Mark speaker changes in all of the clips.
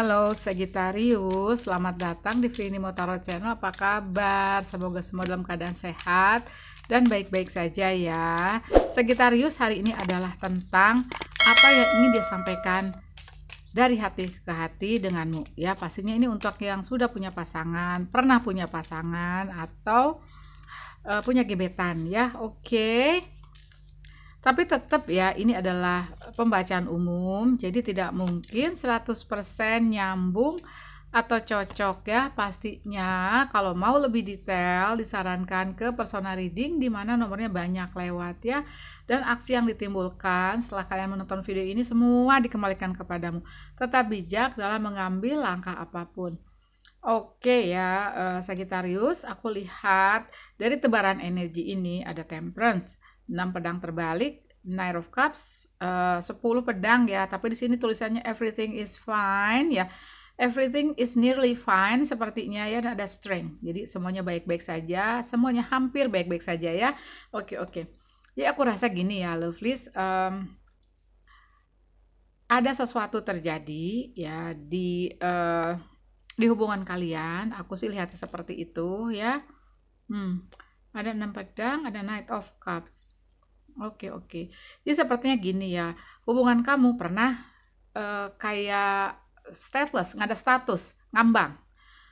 Speaker 1: Halo Sagittarius, selamat datang di Vini Motaro Channel. Apa kabar? Semoga semua dalam keadaan sehat dan baik-baik saja ya. Sagittarius hari ini adalah tentang apa yang ingin dia sampaikan dari hati ke hati denganmu ya. Pastinya ini untuk yang sudah punya pasangan, pernah punya pasangan atau uh, punya gebetan ya. Oke. Okay. Tapi tetap ya ini adalah pembacaan umum, jadi tidak mungkin 100% nyambung atau cocok ya pastinya. Kalau mau lebih detail disarankan ke personal reading di mana nomornya banyak lewat ya. Dan aksi yang ditimbulkan setelah kalian menonton video ini semua dikembalikan kepadamu. Tetap bijak dalam mengambil langkah apapun. Oke ya, eh, Sagittarius, aku lihat dari tebaran energi ini ada temperance 6 pedang terbalik, Knight of Cups, eh, uh, 10 pedang ya, tapi di sini tulisannya everything is fine ya. Everything is nearly fine sepertinya ya ada strength. Jadi semuanya baik-baik saja, semuanya hampir baik-baik saja ya. Oke, oke. Ya aku rasa gini ya, Lovelies, um, ada sesuatu terjadi ya di uh, di hubungan kalian. Aku sih lihatnya seperti itu ya. Hmm. Ada enam pedang, ada Knight of Cups Oke, oke. Jadi sepertinya gini ya, hubungan kamu pernah, uh, kayak stateless, nggak ada status, ngambang,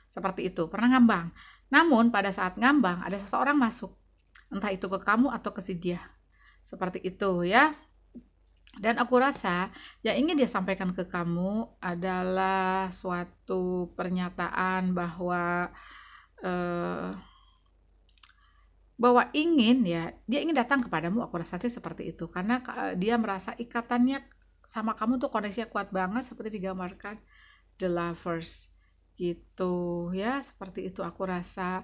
Speaker 1: seperti itu, pernah ngambang. Namun pada saat ngambang ada seseorang masuk, entah itu ke kamu atau ke si dia, seperti itu ya. Dan aku rasa yang ingin dia sampaikan ke kamu adalah suatu pernyataan bahwa, uh, bahwa ingin ya dia ingin datang kepadamu aku rasa sih seperti itu karena eh, dia merasa ikatannya sama kamu tuh koneksinya kuat banget seperti digambarkan the lovers gitu ya seperti itu aku rasa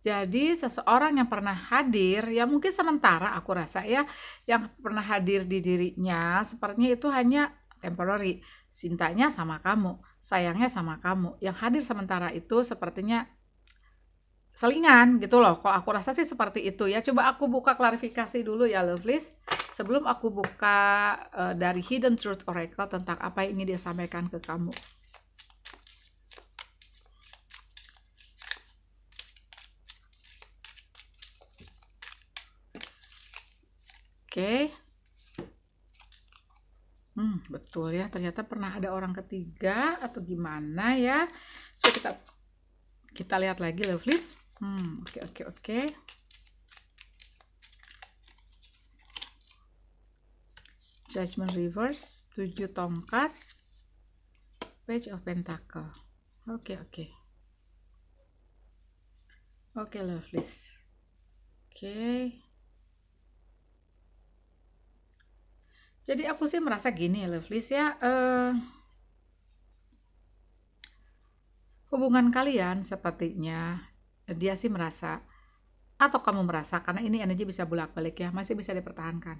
Speaker 1: jadi seseorang yang pernah hadir ya mungkin sementara aku rasa ya yang pernah hadir di dirinya sepertinya itu hanya temporary cintanya sama kamu sayangnya sama kamu yang hadir sementara itu sepertinya selingan gitu loh. Kalau aku rasa sih seperti itu ya. Coba aku buka klarifikasi dulu ya Lovelies. Sebelum aku buka uh, dari Hidden Truth Oracle tentang apa yang ingin dia sampaikan ke kamu. Oke. Okay. Hmm, betul ya. Ternyata pernah ada orang ketiga atau gimana ya. So, kita kita lihat lagi Lovelies. Hmm, oke okay, oke okay, oke. Okay. Judgment reverse, tujuh tongkat, page of pentacle. Oke okay, oke. Okay. Oke, okay, lovelies. Oke. Okay. Jadi aku sih merasa gini, lovelies ya, uh, hubungan kalian sepertinya dia sih merasa atau kamu merasa karena ini energi bisa bolak-balik ya masih bisa dipertahankan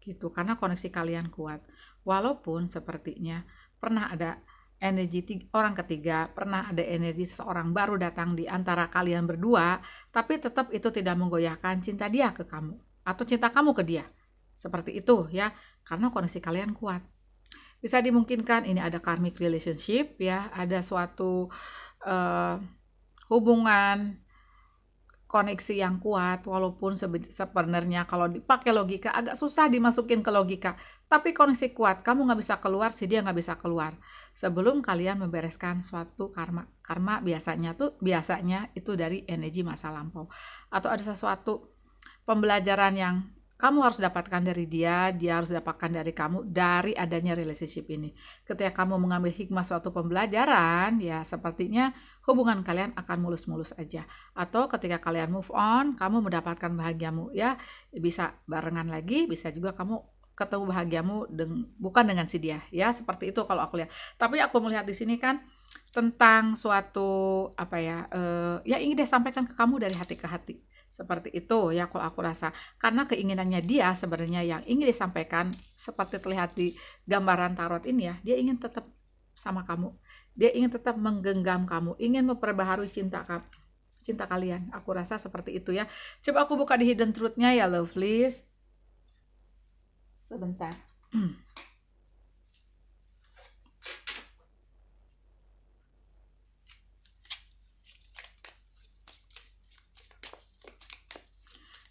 Speaker 1: gitu karena koneksi kalian kuat walaupun sepertinya pernah ada energi orang ketiga pernah ada energi seseorang baru datang di antara kalian berdua tapi tetap itu tidak menggoyahkan cinta dia ke kamu atau cinta kamu ke dia seperti itu ya karena koneksi kalian kuat bisa dimungkinkan ini ada karmic relationship ya ada suatu uh, hubungan koneksi yang kuat walaupun sebenarnya kalau dipakai logika agak susah dimasukin ke logika tapi koneksi kuat kamu nggak bisa keluar si dia nggak bisa keluar sebelum kalian membereskan suatu karma karma biasanya tuh biasanya itu dari energi masa lampau atau ada sesuatu pembelajaran yang kamu harus dapatkan dari dia, dia harus dapatkan dari kamu dari adanya relationship ini. Ketika kamu mengambil hikmah suatu pembelajaran, ya sepertinya hubungan kalian akan mulus-mulus aja. Atau ketika kalian move on, kamu mendapatkan bahagiamu ya. Bisa barengan lagi, bisa juga kamu ketemu bahagiamu deng bukan dengan si dia ya seperti itu kalau aku lihat. Tapi aku melihat di sini kan tentang suatu apa ya uh, ya ingin dia sampaikan ke kamu dari hati ke hati seperti itu ya kalau aku rasa karena keinginannya dia sebenarnya yang ingin disampaikan seperti terlihat di gambaran tarot ini ya dia ingin tetap sama kamu dia ingin tetap menggenggam kamu ingin memperbaharui cinta kamu cinta kalian aku rasa seperti itu ya coba aku buka di hidden truthnya ya lovelies sebentar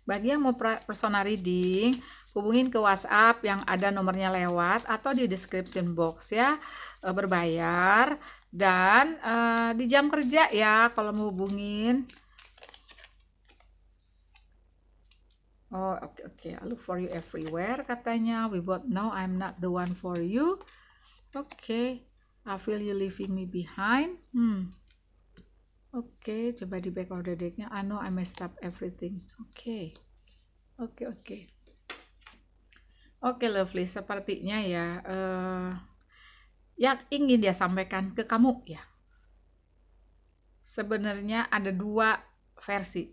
Speaker 1: Bagi yang mau personal reading, hubungin ke WhatsApp yang ada nomornya lewat atau di description box ya eh, berbayar dan uh, di jam kerja ya kalau mau hubungin. Oh oke okay, oke, okay. I look for you everywhere katanya. We both know I'm not the one for you. Oke, okay. I feel you leaving me behind. Hmm. Oke, okay, coba di back order decknya. I know I messed up everything. Oke, okay. oke, okay, oke. Okay. Oke, okay, lovely. Sepertinya ya, uh, eh, yang ingin dia sampaikan ke kamu ya. Sebenarnya ada dua versi.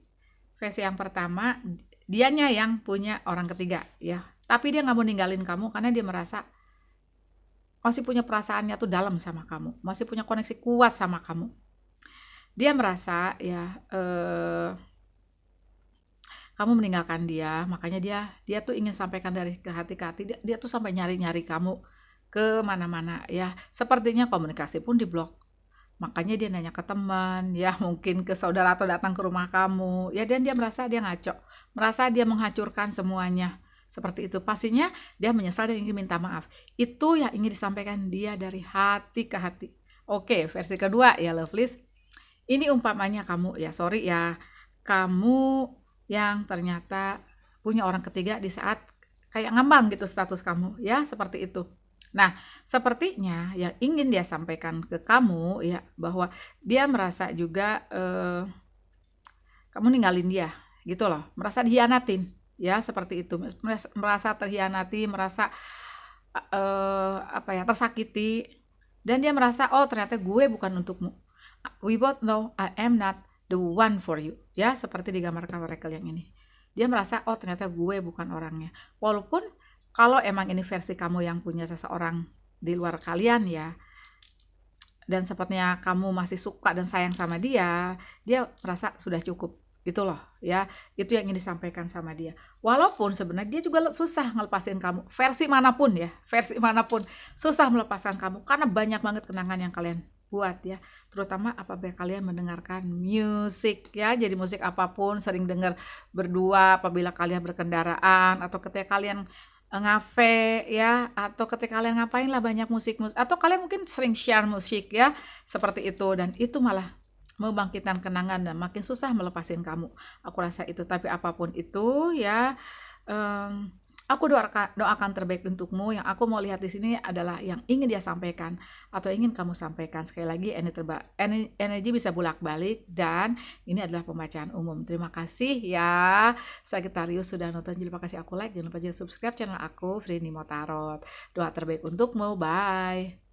Speaker 1: Versi yang pertama, dianya yang punya orang ketiga ya. Tapi dia nggak mau ninggalin kamu karena dia merasa masih punya perasaannya tuh dalam sama kamu, masih punya koneksi kuat sama kamu dia merasa ya eh, kamu meninggalkan dia makanya dia dia tuh ingin sampaikan dari ke hati ke hati dia, dia tuh sampai nyari nyari kamu ke mana mana ya sepertinya komunikasi pun diblok makanya dia nanya ke teman ya mungkin ke saudara atau datang ke rumah kamu ya dan dia merasa dia ngaco merasa dia menghancurkan semuanya seperti itu pastinya dia menyesal dan ingin minta maaf itu yang ingin disampaikan dia dari hati ke hati oke versi kedua ya lovelies ini umpamanya kamu ya, sorry ya, kamu yang ternyata punya orang ketiga di saat kayak ngambang gitu status kamu ya seperti itu. Nah, sepertinya yang ingin dia sampaikan ke kamu ya bahwa dia merasa juga eh, kamu ninggalin dia gitu loh, merasa dihianatin ya seperti itu, merasa terhianati, merasa eh, apa ya tersakiti dan dia merasa oh ternyata gue bukan untukmu we both know I am not the one for you ya seperti digambarkan Oracle yang ini dia merasa oh ternyata gue bukan orangnya walaupun kalau emang ini versi kamu yang punya seseorang di luar kalian ya dan sepertinya kamu masih suka dan sayang sama dia dia merasa sudah cukup gitu loh ya itu yang ingin disampaikan sama dia walaupun sebenarnya dia juga susah ngelepasin kamu versi manapun ya versi manapun susah melepaskan kamu karena banyak banget kenangan yang kalian buat ya terutama apabila kalian mendengarkan musik ya jadi musik apapun sering dengar berdua apabila kalian berkendaraan atau ketika kalian eh, ngafe ya atau ketika kalian ngapain lah banyak musik musik atau kalian mungkin sering share musik ya seperti itu dan itu malah membangkitkan kenangan dan makin susah melepasin kamu aku rasa itu tapi apapun itu ya um, Aku doakan, doakan terbaik untukmu. Yang aku mau lihat di sini adalah yang ingin dia sampaikan atau ingin kamu sampaikan. Sekali lagi energi, terba, energi bisa bolak-balik dan ini adalah pembacaan umum. Terima kasih ya Sagittarius sudah nonton. Jangan lupa kasih aku like, jangan lupa juga subscribe channel aku Frini Motarot. Doa terbaik untukmu. Bye.